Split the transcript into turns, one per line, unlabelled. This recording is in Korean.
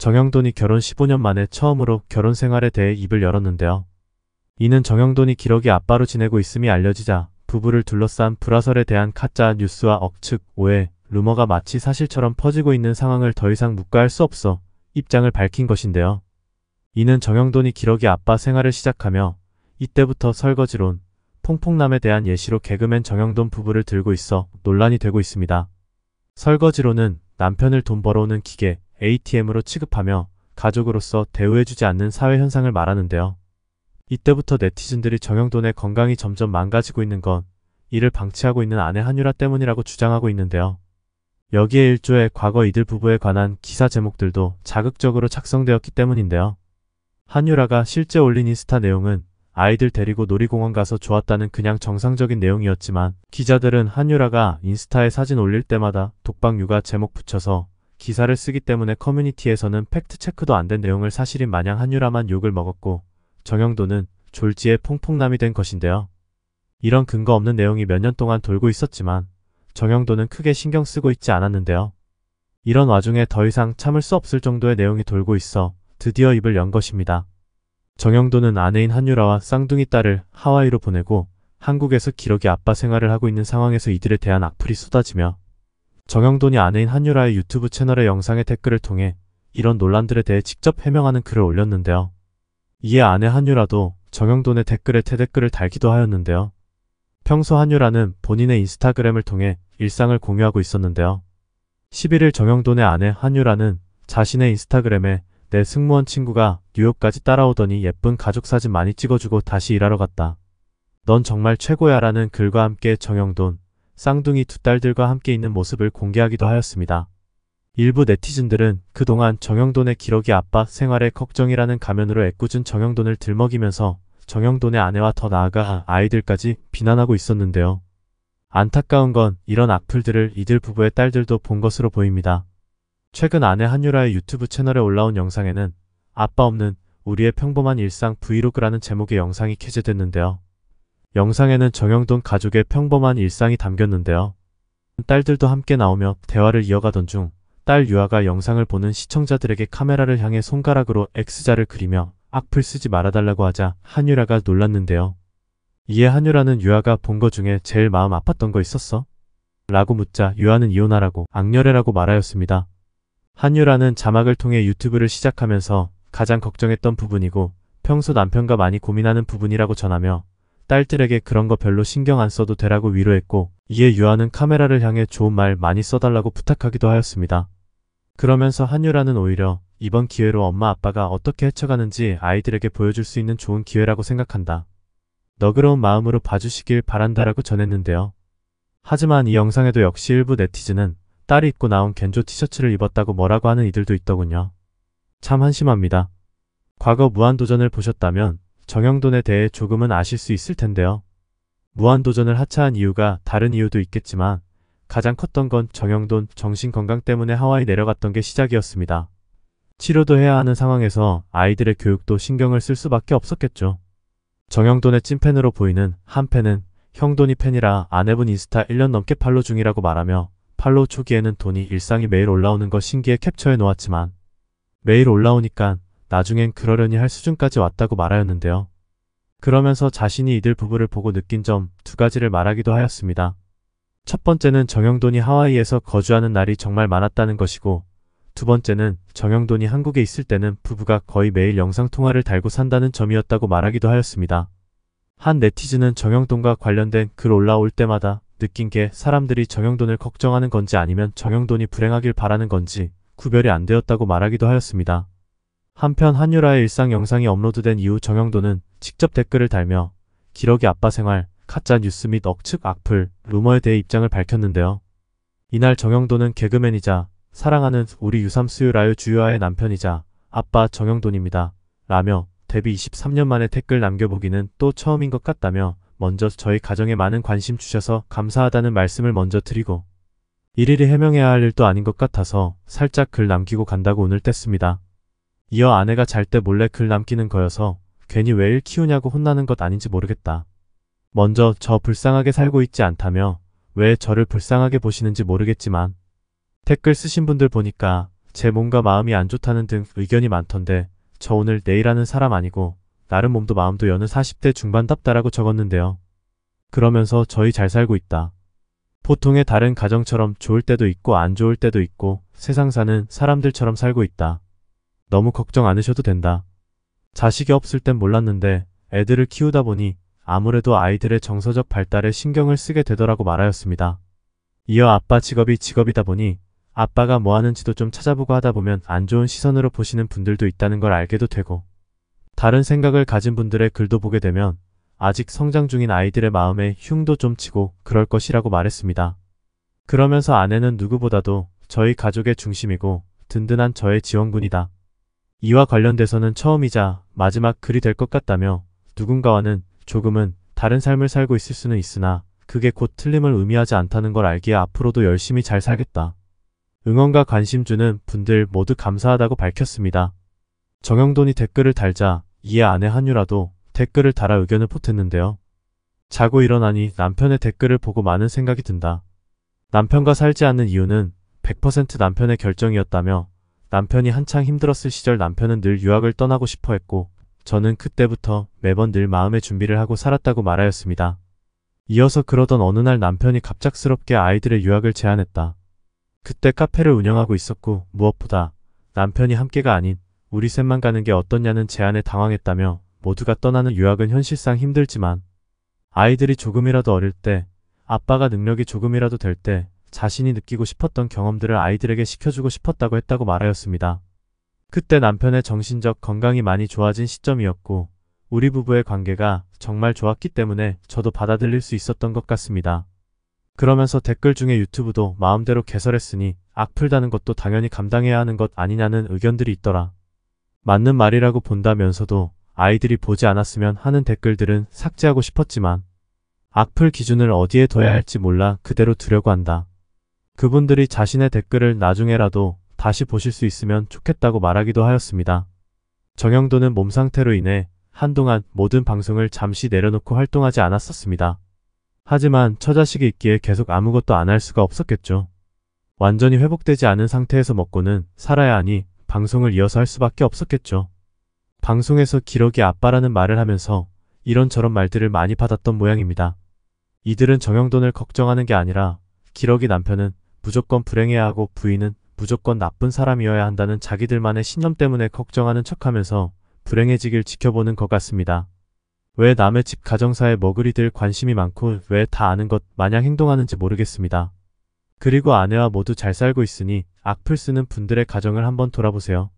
정영돈이 결혼 15년 만에 처음으로 결혼 생활에 대해 입을 열었는데요. 이는 정영돈이 기러기 아빠로 지내고 있음이 알려지자 부부를 둘러싼 불화설에 대한 가짜 뉴스와 억측, 오해, 루머가 마치 사실처럼 퍼지고 있는 상황을 더 이상 묵과할 수 없어 입장을 밝힌 것인데요. 이는 정영돈이 기러기 아빠 생활을 시작하며 이때부터 설거지론, 퐁퐁남에 대한 예시로 개그맨 정영돈 부부를 들고 있어 논란이 되고 있습니다. 설거지론은 남편을 돈 벌어오는 기계, ATM으로 취급하며 가족으로서 대우해주지 않는 사회 현상을 말하는데요. 이때부터 네티즌들이 정영돈의 건강이 점점 망가지고 있는 건 이를 방치하고 있는 아내 한유라 때문이라고 주장하고 있는데요. 여기에 일조의 과거 이들 부부에 관한 기사 제목들도 자극적으로 작성되었기 때문인데요. 한유라가 실제 올린 인스타 내용은 아이들 데리고 놀이공원 가서 좋았다는 그냥 정상적인 내용이었지만 기자들은 한유라가 인스타에 사진 올릴 때마다 독박 육아 제목 붙여서 기사를 쓰기 때문에 커뮤니티에서는 팩트체크도 안 된 내용을 사실인 마냥 한유라만 욕을 먹었고 정영도는 졸지에 퐁퐁남이 된 것인데요. 이런 근거 없는 내용이 몇 년 동안 돌고 있었지만 정영도는 크게 신경 쓰고 있지 않았는데요. 이런 와중에 더 이상 참을 수 없을 정도의 내용이 돌고 있어 드디어 입을 연 것입니다. 정영도는 아내인 한유라와 쌍둥이 딸을 하와이로 보내고 한국에서 기러기 아빠 생활을 하고 있는 상황에서 이들에 대한 악플이 쏟아지며 정영돈이 아내인 한유라의 유튜브 채널의 영상의 댓글을 통해 이런 논란들에 대해 직접 해명하는 글을 올렸는데요. 이에 아내 한유라도 정영돈의 댓글에 태댓글을 달기도 하였는데요. 평소 한유라는 본인의 인스타그램을 통해 일상을 공유하고 있었는데요. 11일 정영돈의 아내 한유라는 자신의 인스타그램에 내 승무원 친구가 뉴욕까지 따라오더니 예쁜 가족 사진 많이 찍어주고 다시 일하러 갔다. 넌 정말 최고야 라는 글과 함께 정영돈, 쌍둥이 두 딸들과 함께 있는 모습을 공개하기도 하였습니다. 일부 네티즌들은 그동안 정영돈의 기러기 아빠 생활의 걱정이라는 가면으로 애꿎은 정영돈을 들먹이면서 정영돈의 아내와 더 나아가 아이들까지 비난하고 있었는데요. 안타까운 건 이런 악플들을 이들 부부의 딸들도 본 것으로 보입니다. 최근 아내 한유라의 유튜브 채널에 올라온 영상에는 아빠 없는 우리의 평범한 일상 브이로그라는 제목의 영상이 게재됐는데요. 영상에는 정영돈 가족의 평범한 일상이 담겼는데요. 딸들도 함께 나오며 대화를 이어가던 중 딸 유아가 영상을 보는 시청자들에게 카메라를 향해 손가락으로 X자를 그리며 악플 쓰지 말아달라고 하자 한유라가 놀랐는데요. 이에 한유라는 유아가 본 거 중에 제일 마음 아팠던 거 있었어? 라고 묻자 유아는 이혼하라고 악녀래라고 말하였습니다. 한유라는 자막을 통해 유튜브를 시작하면서 가장 걱정했던 부분이고 평소 남편과 많이 고민하는 부분이라고 전하며 딸들에게 그런 거 별로 신경 안 써도 되라고 위로했고 이에 유아는 카메라를 향해 좋은 말 많이 써달라고 부탁하기도 하였습니다. 그러면서 한유라는 오히려 이번 기회로 엄마 아빠가 어떻게 헤쳐가는지 아이들에게 보여줄 수 있는 좋은 기회라고 생각한다. 너그러운 마음으로 봐주시길 바란다라고 전했는데요. 하지만 이 영상에도 역시 일부 네티즌은 딸이 입고 나온 겐조 티셔츠를 입었다고 뭐라고 하는 이들도 있더군요. 참 한심합니다. 과거 무한도전을 보셨다면 정형돈에 대해 조금은 아실 수 있을 텐데요. 무한도전을 하차한 이유가 다른 이유도 있겠지만 가장 컸던 건 정형돈 정신건강 때문에 하와이 내려갔던 게 시작이었습니다. 치료도 해야 하는 상황에서 아이들의 교육도 신경을 쓸 수밖에 없었겠죠. 정형돈의 찐팬으로 보이는 한팬은 형돈이 팬이라 아내분 인스타 1년 넘게 팔로 중이라고 말하며 팔로 초기에는 돈이 일상이 매일 올라오는 거 신기해 캡처해 놓았지만 매일 올라오니까 나중엔 그러려니 할 수준까지 왔다고 말하였는데요. 그러면서 자신이 이들 부부를 보고 느낀 점 두 가지를 말하기도 하였습니다. 첫 번째는 정영돈이 하와이에서 거주하는 날이 정말 많았다는 것이고 두 번째는 정영돈이 한국에 있을 때는 부부가 거의 매일 영상통화를 달고 산다는 점이었다고 말하기도 하였습니다. 한 네티즌은 정영돈과 관련된 글 올라올 때마다 느낀 게 사람들이 정영돈을 걱정하는 건지 아니면 정영돈이 불행하길 바라는 건지 구별이 안 되었다고 말하기도 하였습니다. 한편 한유라의 일상 영상이 업로드된 이후 정영도는 직접 댓글을 달며 기러기 아빠 생활, 가짜 뉴스 및 억측 악플, 루머에 대해 입장을 밝혔는데요. 이날 정영도는 개그맨이자 사랑하는 우리 유삼 수유라의 주유아의 남편이자 아빠 정영돈입니다. 라며 데뷔 23년 만에 댓글 남겨보기는 또 처음인 것 같다며 먼저 저희 가정에 많은 관심 주셔서 감사하다는 말씀을 먼저 드리고 일일이 해명해야 할 일도 아닌 것 같아서 살짝 글 남기고 간다고 오늘 뗐습니다. 이어 아내가 잘 때 몰래 글 남기는 거여서 괜히 왜 일 키우냐고 혼나는 것 아닌지 모르겠다. 먼저 저 불쌍하게 살고 있지 않다며 왜 저를 불쌍하게 보시는지 모르겠지만 댓글 쓰신 분들 보니까 제 몸과 마음이 안 좋다는 등 의견이 많던데 저 오늘 내일하는 사람 아니고 나름 몸도 마음도 여는 40대 중반답다라고 적었는데요. 그러면서 저희 잘 살고 있다. 보통의 다른 가정처럼 좋을 때도 있고 안 좋을 때도 있고 세상 사는 사람들처럼 살고 있다. 너무 걱정 않으셔도 된다. 자식이 없을 땐 몰랐는데 애들을 키우다 보니 아무래도 아이들의 정서적 발달에 신경을 쓰게 되더라고 말하였습니다. 이어 아빠 직업이 직업이다 보니 아빠가 뭐 하는지도 좀 찾아보고 하다 보면 안 좋은 시선으로 보시는 분들도 있다는 걸 알게도 되고 다른 생각을 가진 분들의 글도 보게 되면 아직 성장 중인 아이들의 마음에 흉도 좀 치고 그럴 것이라고 말했습니다. 그러면서 아내는 누구보다도 저희 가족의 중심이고 든든한 저의 지원군이다. 이와 관련돼서는 처음이자 마지막 글이 될 것 같다며 누군가와는 조금은 다른 삶을 살고 있을 수는 있으나 그게 곧 틀림을 의미하지 않다는 걸 알기에 앞으로도 열심히 잘 살겠다. 응원과 관심 주는 분들 모두 감사하다고 밝혔습니다. 정영돈이 댓글을 달자 이에 아내 한유라도 댓글을 달아 의견을 보탰는데요. 자고 일어나니 남편의 댓글을 보고 많은 생각이 든다. 남편과 살지 않는 이유는 100% 남편의 결정이었다며 남편이 한창 힘들었을 시절 남편은 늘 유학을 떠나고 싶어 했고 저는 그때부터 매번 늘 마음의 준비를 하고 살았다고 말하였습니다. 이어서 그러던 어느 날 남편이 갑작스럽게 아이들의 유학을 제안했다. 그때 카페를 운영하고 있었고 무엇보다 남편이 함께가 아닌 우리 셋만 가는 게 어떻냐는 제안에 당황했다며 모두가 떠나는 유학은 현실상 힘들지만 아이들이 조금이라도 어릴 때 아빠가 능력이 조금이라도 될때 자신이 느끼고 싶었던 경험들을 아이들에게 시켜주고 싶었다고 했다고 말하였습니다. 그때 남편의 정신적 건강이 많이 좋아진 시점이었고 우리 부부의 관계가 정말 좋았기 때문에 저도 받아들일 수 있었던 것 같습니다. 그러면서 댓글 중에 유튜브도 마음대로 개설했으니 악플다는 것도 당연히 감당해야 하는 것 아니냐는 의견들이 있더라. 맞는 말이라고 본다면서도 아이들이 보지 않았으면 하는 댓글들은 삭제하고 싶었지만 악플 기준을 어디에 둬야 할지 몰라 그대로 두려고 한다. 그분들이 자신의 댓글을 나중에라도 다시 보실 수 있으면 좋겠다고 말하기도 하였습니다. 정영도는 몸 상태로 인해 한동안 모든 방송을 잠시 내려놓고 활동하지 않았었습니다. 하지만 처자식이 있기에 계속 아무것도 안 할 수가 없었겠죠. 완전히 회복되지 않은 상태에서 먹고는 살아야 하니 방송을 이어서 할 수밖에 없었겠죠. 방송에서 기러기 아빠라는 말을 하면서 이런저런 말들을 많이 받았던 모양입니다. 이들은 정영돈을 걱정하는 게 아니라 기러기 남편은 무조건 불행해야 하고 부인은 무조건 나쁜 사람이어야 한다는 자기들만의 신념 때문에 걱정하는 척하면서 불행해지길 지켜보는 것 같습니다. 왜 남의 집 가정사에 머그리들 관심이 많고 왜 다 아는 것 마냥 행동하는지 모르겠습니다. 그리고 아내와 모두 잘 살고 있으니 악플 쓰는 분들의 가정을 한번 돌아보세요.